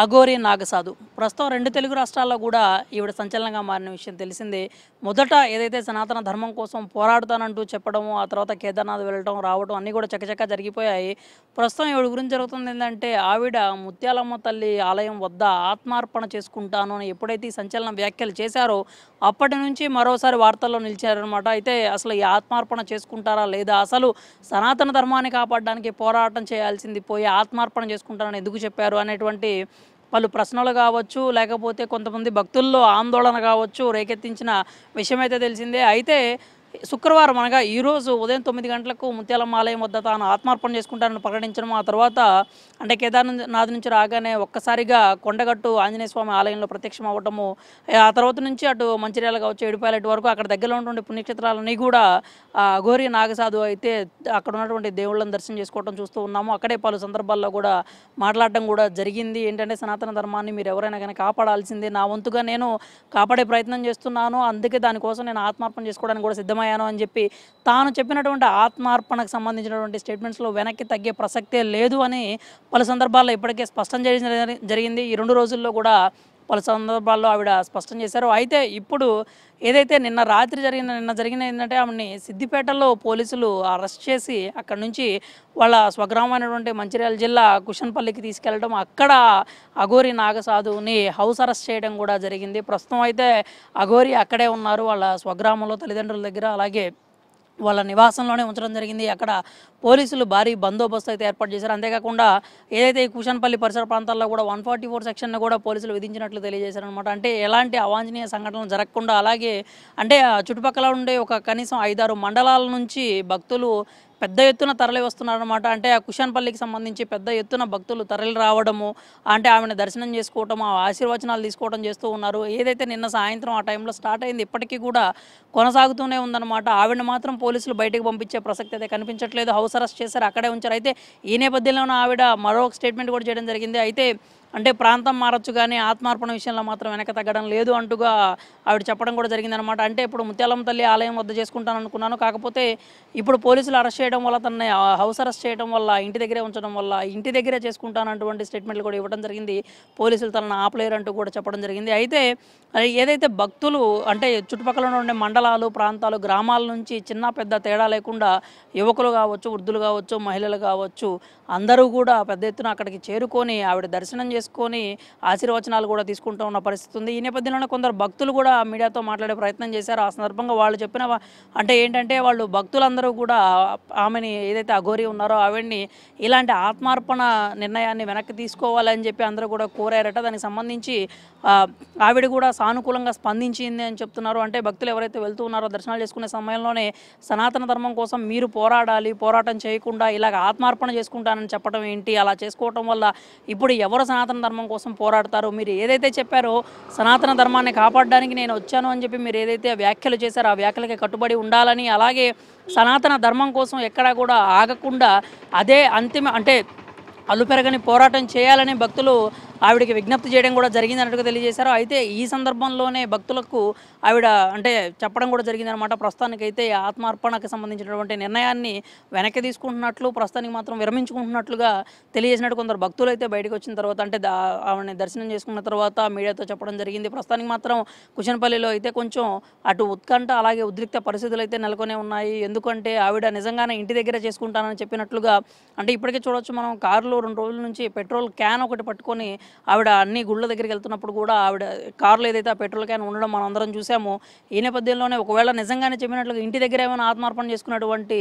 అఘోరి నాగసాధు ప్రస్తుతం రెండు తెలుగు రాష్ట్రాల్లో కూడా ఈవిడ సంచలనంగా మారిన విషయం తెలిసిందే మొదట ఏదైతే సనాతన ధర్మం కోసం పోరాడుతానంటూ చెప్పడము ఆ తర్వాత కేదార్నాథ్ వెళ్ళడం రావడం అన్నీ కూడా చకచక జరిగిపోయాయి ప్రస్తుతం ఈవిడ గురించి జరుగుతుంది ఏంటంటే ఆవిడ ముత్యాలమ్మ తల్లి ఆలయం వద్ద ఆత్మార్పణ చేసుకుంటాను అని ఎప్పుడైతే ఈ సంచలన వ్యాఖ్యలు చేశారో అప్పటి నుంచి మరోసారి వార్తల్లో నిలిచారనమాట అయితే అసలు ఈ ఆత్మార్పణ చేసుకుంటారా లేదా అసలు సనాతన ధర్మాన్ని కాపాడడానికి పోరాటం చేయాల్సింది పోయి ఆత్మార్పణ చేసుకుంటారని ఎందుకు చెప్పారు అనేటువంటి పలు ప్రశ్నలు కావచ్చు లేకపోతే కొంతమంది భక్తుల్లో ఆందోళన కావచ్చు రేకెత్తించిన విషయమైతే తెలిసిందే అయితే శుక్రవారం అనగా ఈరోజు ఉదయం తొమ్మిది గంటలకు ముత్యాలమ్మ ఆలయం వద్ద తాను ఆత్మార్పణ చేసుకుంటానని ప్రకటించడం ఆ తర్వాత అంటే కేదార్నాథ్ నుంచి రాగానే ఒక్కసారిగా కొండగట్టు ఆంజనేయ స్వామి ఆలయంలో ప్రత్యక్షం అవ్వటము ఆ తర్వాత నుంచి అటు మంచిర్యాల కావచ్చు ఏడుపాయలటి వరకు అక్కడ దగ్గరలో ఉన్నటువంటి పుణ్యక్షేత్రాలన్నీ కూడా ఘోరి నాగసాధు అయితే అక్కడ ఉన్నటువంటి దేవుళ్ళని దర్శనం చేసుకోవడం చూస్తూ ఉన్నాము అక్కడే పలు సందర్భాల్లో కూడా మాట్లాడడం కూడా జరిగింది ఏంటంటే సనాతన ధర్మాన్ని మీరు ఎవరైనా కానీ కాపాడాల్సిందే నా వంతుగా నేను కాపాడే ప్రయత్నం చేస్తున్నాను అందుకే దానికోసం నేను ఆత్మార్పణ చేసుకోవడానికి కూడా సిద్ధం సిద్ధమయ్యాను అని చెప్పి తాను చెప్పినటువంటి ఆత్మార్పణకు సంబంధించినటువంటి స్టేట్మెంట్స్లో వెనక్కి తగ్గే ప్రసక్తే లేదు అని పలు సందర్భాల్లో ఇప్పటికే స్పష్టం చేయడం జరిగింది ఈ రెండు రోజుల్లో కూడా పలు సందర్భాల్లో ఆవిడ స్పష్టం చేశారు అయితే ఇప్పుడు ఏదైతే నిన్న రాత్రి జరిగిన నిన్న జరిగిన ఏంటంటే ఆవిడని సిద్దిపేటలో పోలీసులు అరెస్ట్ చేసి అక్కడ నుంచి వాళ్ళ స్వగ్రామైనటువంటి మంచిర్యాల జిల్లా కుషన్పల్లికి తీసుకెళ్లడం అక్కడ అఘోరి నాగసాధువుని హౌస్ అరెస్ట్ చేయడం కూడా జరిగింది ప్రస్తుతం అయితే అఘోరి అక్కడే ఉన్నారు వాళ్ళ స్వగ్రామంలో తల్లిదండ్రుల దగ్గర అలాగే వాళ్ళ నివాసంలోనే ఉంచడం జరిగింది అక్కడ పోలీసులు భారీ బందోబస్తు అయితే ఏర్పాటు చేశారు అంతేకాకుండా ఏదైతే ఈ కుషన్పల్లి పరిసర ప్రాంతాల్లో కూడా వన్ ఫార్టీ ఫోర్ సెక్షన్ను కూడా పోలీసులు విధించినట్లు తెలియజేశారనమాట అంటే ఎలాంటి అవాంఛనీయ సంఘటనలు జరగకుండా అలాగే అంటే చుట్టుపక్కల ఉండే ఒక కనీసం ఐదారు మండలాల నుంచి భక్తులు పెద్ద ఎత్తున తరలి వస్తున్నారనమాట అంటే ఆ కుషాన్పల్లికి సంబంధించి పెద్ద ఎత్తున భక్తులు తరలి రావడము అంటే ఆమెను దర్శనం చేసుకోవటం ఆ ఆశీర్వచనాలు తీసుకోవడం చేస్తూ ఉన్నారు ఏదైతే నిన్న సాయంత్రం ఆ టైంలో స్టార్ట్ అయింది ఇప్పటికీ కూడా కొనసాగుతూనే ఉందన్నమాట ఆవిడ మాత్రం పోలీసులు బయటకు పంపించే ప్రసక్తి అయితే కనిపించట్లేదు హౌస్ అరెస్ట్ చేశారు అక్కడే ఉంచారు అయితే ఈ నేపథ్యంలోనూ ఆవిడ మరో స్టేట్మెంట్ కూడా చేయడం జరిగింది అయితే అంటే ప్రాంతం మారచ్చు కానీ ఆత్మార్పణ విషయంలో మాత్రం వెనక తగ్గడం లేదు అంటూగా ఆవిడ చెప్పడం కూడా జరిగిందనమాట అంటే ఇప్పుడు ముత్యాలమ్మ తల్లి ఆలయం వద్ద చేసుకుంటాను అనుకున్నాను కాకపోతే ఇప్పుడు పోలీసులు అరెస్ట్ చేయడం వల్ల తనని హౌస్ అరెస్ట్ చేయడం వల్ల ఇంటి దగ్గరే ఉంచడం వల్ల ఇంటి దగ్గరే చేసుకుంటాను అటువంటి స్టేట్మెంట్లు కూడా ఇవ్వడం జరిగింది పోలీసులు తనను ఆపలేరు అంటూ కూడా చెప్పడం జరిగింది అయితే ఏదైతే భక్తులు అంటే చుట్టుపక్కల ఉండే మండలాలు ప్రాంతాలు గ్రామాల నుంచి చిన్న పెద్ద తేడా లేకుండా యువకులు కావచ్చు వృద్ధులు కావచ్చు మహిళలు కావచ్చు అందరూ కూడా పెద్ద ఎత్తున అక్కడికి చేరుకొని ఆవిడ దర్శనం చేసి చేసుకొని ఆశీర్వచనాలు కూడా తీసుకుంటూ ఉన్న పరిస్థితి ఉంది ఈ నేపథ్యంలోనే కొందరు భక్తులు కూడా మీడియాతో మాట్లాడే ప్రయత్నం చేశారు ఆ సందర్భంగా వాళ్ళు చెప్పిన అంటే ఏంటంటే వాళ్ళు భక్తులందరూ కూడా ఆమెని ఏదైతే అఘోరి ఉన్నారో ఆవిడ్ని ఇలాంటి ఆత్మార్పణ నిర్ణయాన్ని వెనక్కి తీసుకోవాలని చెప్పి అందరూ కూడా కోరారట దానికి సంబంధించి ఆవిడ కూడా సానుకూలంగా స్పందించింది అని చెప్తున్నారు అంటే భక్తులు ఎవరైతే వెళ్తూ ఉన్నారో దర్శనాలు చేసుకునే సమయంలోనే సనాతన ధర్మం కోసం మీరు పోరాడాలి పోరాటం చేయకుండా ఇలాగ ఆత్మార్పణ చేసుకుంటానని చెప్పడం ఏంటి అలా చేసుకోవటం వల్ల ఇప్పుడు ఎవరు సనాతన సనాతన ధర్మం కోసం పోరాడతారో మీరు ఏదైతే చెప్పారో సనాతన ధర్మాన్ని కాపాడడానికి నేను వచ్చాను అని చెప్పి మీరు ఏదైతే వ్యాఖ్యలు చేశారో ఆ వ్యాఖ్యలకి కట్టుబడి ఉండాలని అలాగే సనాతన ధర్మం కోసం ఎక్కడా కూడా ఆగకుండా అదే అంతిమ అంటే అలుపెరగని పోరాటం చేయాలని భక్తులు ఆవిడకి విజ్ఞప్తి చేయడం కూడా జరిగిందన్నట్టుగా తెలియజేశారు అయితే ఈ సందర్భంలోనే భక్తులకు ఆవిడ అంటే చెప్పడం కూడా జరిగిందనమాట ప్రస్తుతానికైతే ఆత్మార్పణకు సంబంధించినటువంటి నిర్ణయాన్ని వెనక్కి తీసుకుంటున్నట్లు ప్రస్తుతానికి మాత్రం విరమించుకుంటున్నట్లుగా తెలియజేసినట్టు కొందరు భక్తులు అయితే బయటకు వచ్చిన తర్వాత అంటే ఆవిడని దర్శనం చేసుకున్న తర్వాత మీడియాతో చెప్పడం జరిగింది ప్రస్తుతానికి మాత్రం కుషన్పల్లిలో అయితే కొంచెం అటు ఉత్కంఠ అలాగే ఉద్రిక్త పరిస్థితులు అయితే నెలకొనే ఉన్నాయి ఎందుకంటే ఆవిడ నిజంగానే ఇంటి దగ్గర చేసుకుంటానని చెప్పినట్లుగా అంటే ఇప్పటికే చూడొచ్చు మనం కారులో రెండు రోజుల నుంచి పెట్రోల్ క్యాన్ ఒకటి పట్టుకొని ఆవిడ అన్ని గుళ్ళ దగ్గరికి వెళ్తున్నప్పుడు కూడా ఆవిడ కారులో ఏదైతే ఆ పెట్రోల్ క్యాన్ ఉండడం మనం అందరం చూసామో ఈ నేపథ్యంలోనే ఒకవేళ నిజంగానే చెప్పినట్లుగా ఇంటి దగ్గర ఏమైనా ఆత్మార్పణ చేసుకున్నటువంటి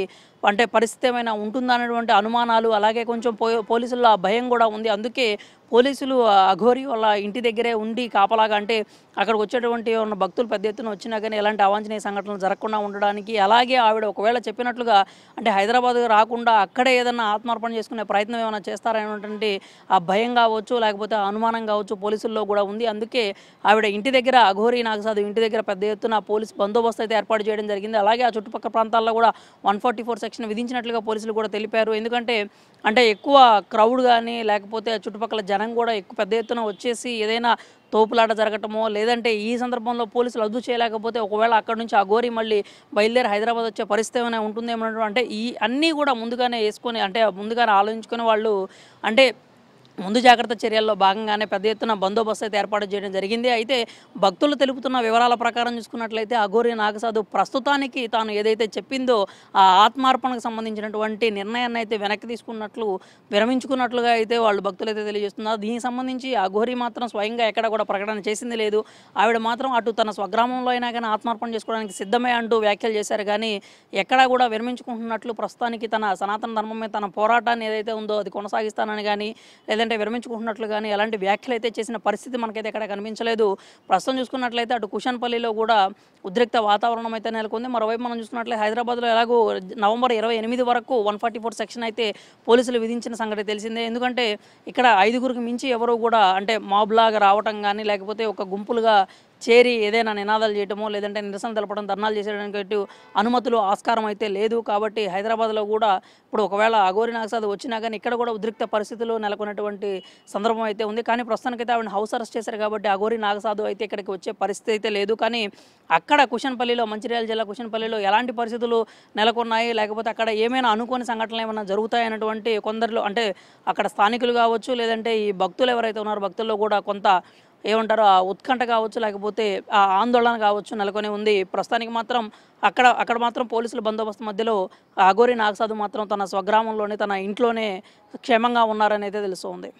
అంటే పరిస్థితి ఏమైనా ఉంటుందా అనేటువంటి అనుమానాలు అలాగే కొంచెం పోలీసుల్లో ఆ భయం కూడా ఉంది అందుకే పోలీసులు అఘోరి వాళ్ళ ఇంటి దగ్గరే ఉండి కాపలాగా అంటే అక్కడికి వచ్చేటువంటి ఉన్న భక్తులు పెద్ద ఎత్తున వచ్చినా కానీ ఎలాంటి అవాంఛనీయ సంఘటనలు జరగకుండా ఉండడానికి అలాగే ఆవిడ ఒకవేళ చెప్పినట్లుగా అంటే హైదరాబాద్ రాకుండా అక్కడే ఏదైనా ఆత్మార్పణ చేసుకునే ప్రయత్నం ఏమైనా చేస్తారనేటువంటి ఆ భయం కావచ్చు లేకపోతే అనుమానం కావచ్చు పోలీసుల్లో కూడా ఉంది అందుకే ఆవిడ ఇంటి దగ్గర అఘోరీ నాగసాధు ఇంటి దగ్గర పెద్ద ఎత్తున పోలీస్ బందోబస్తు అయితే ఏర్పాటు చేయడం జరిగింది అలాగే ఆ చుట్టుపక్కల ప్రాంతాల్లో కూడా వన్ ఫోర్ సెక్షన్ విధించినట్లుగా పోలీసులు కూడా తెలిపారు ఎందుకంటే అంటే ఎక్కువ క్రౌడ్ కానీ లేకపోతే చుట్టుపక్కల జనం కూడా ఎక్కువ పెద్ద ఎత్తున వచ్చేసి ఏదైనా తోపులాట జరగటమో లేదంటే ఈ సందర్భంలో పోలీసులు అద్దు చేయలేకపోతే ఒకవేళ అక్కడ నుంచి ఆ గోరి మళ్ళీ బయలుదేరి హైదరాబాద్ వచ్చే పరిస్థితి ఏమైనా ఉంటుందేమో అంటే ఈ అన్నీ కూడా ముందుగానే వేసుకొని అంటే ముందుగానే ఆలోచించుకొని వాళ్ళు అంటే ముందు జాగ్రత్త చర్యల్లో భాగంగానే పెద్ద ఎత్తున బందోబస్తు అయితే ఏర్పాటు చేయడం జరిగింది అయితే భక్తులు తెలుపుతున్న వివరాల ప్రకారం చూసుకున్నట్లయితే అఘోరి నాగసాధు ప్రస్తుతానికి తాను ఏదైతే చెప్పిందో ఆ ఆత్మార్పణకు సంబంధించినటువంటి నిర్ణయాన్ని అయితే వెనక్కి తీసుకున్నట్లు విరమించుకున్నట్లుగా అయితే వాళ్ళు భక్తులు అయితే తెలియజేస్తున్నారు దీనికి సంబంధించి అఘోరి మాత్రం స్వయంగా ఎక్కడ కూడా ప్రకటన చేసింది లేదు ఆవిడ మాత్రం అటు తన స్వగ్రామంలో అయినా కానీ ఆత్మార్పణ చేసుకోవడానికి సిద్ధమే అంటూ వ్యాఖ్యలు చేశారు కానీ ఎక్కడా కూడా విరమించుకుంటున్నట్లు ప్రస్తుతానికి తన సనాతన ధర్మం మీద తన పోరాటాన్ని ఏదైతే ఉందో అది కొనసాగిస్తానని కానీ లేదంటే లేదంటే విరమించుకుంటున్నట్లు కానీ ఎలాంటి వ్యాఖ్యలు అయితే చేసిన పరిస్థితి మనకైతే ఇక్కడ కనిపించలేదు ప్రస్తుతం చూసుకున్నట్లయితే అటు కుషన్పల్లిలో కూడా ఉద్రిక్త వాతావరణం అయితే నెలకొంది మరోవైపు మనం చూసుకున్నట్లయితే హైదరాబాద్లో ఎలాగో నవంబర్ ఇరవై ఎనిమిది వరకు వన్ ఫార్టీ ఫోర్ సెక్షన్ అయితే పోలీసులు విధించిన సంగతి తెలిసిందే ఎందుకంటే ఇక్కడ ఐదుగురికి మించి ఎవరు కూడా అంటే మాబ్లాగా రావటం కానీ లేకపోతే ఒక గుంపులుగా చేరి ఏదైనా నినాదాలు చేయడమో లేదంటే నిరసన తెలపడం ధర్నాలు చేసేయడానికి అనుమతులు ఆస్కారం అయితే లేదు కాబట్టి హైదరాబాద్లో కూడా ఇప్పుడు ఒకవేళ అఘోరి నాగసాద్ వచ్చినా కానీ ఇక్కడ కూడా ఉద్రిక్త పరిస్థితులు నెలకొన్నటువంటి సందర్భం అయితే ఉంది కానీ ప్రస్తుతానికైతే ఆవిడ హౌస్ అరెస్ట్ చేశారు కాబట్టి అఘోరి నాగసాదు అయితే ఇక్కడికి వచ్చే పరిస్థితి అయితే లేదు కానీ అక్కడ కుషన్పల్లిలో మంచిర్యాల జిల్లా కుషన్పల్లిలో ఎలాంటి పరిస్థితులు నెలకొన్నాయి లేకపోతే అక్కడ ఏమైనా అనుకోని సంఘటనలు ఏమైనా జరుగుతాయన్నటువంటి కొందరిలో అంటే అక్కడ స్థానికులు కావచ్చు లేదంటే ఈ భక్తులు ఎవరైతే ఉన్నారో భక్తుల్లో కూడా కొంత ఏమంటారు ఆ ఉత్కంఠ కావచ్చు లేకపోతే ఆ ఆందోళన కావచ్చు నెలకొని ఉంది ప్రస్తుతానికి మాత్రం అక్కడ అక్కడ మాత్రం పోలీసుల బందోబస్తు మధ్యలో ఆగోరి నాగసాధు మాత్రం తన స్వగ్రామంలోనే తన ఇంట్లోనే క్షేమంగా ఉన్నారనేది తెలుస్తుంది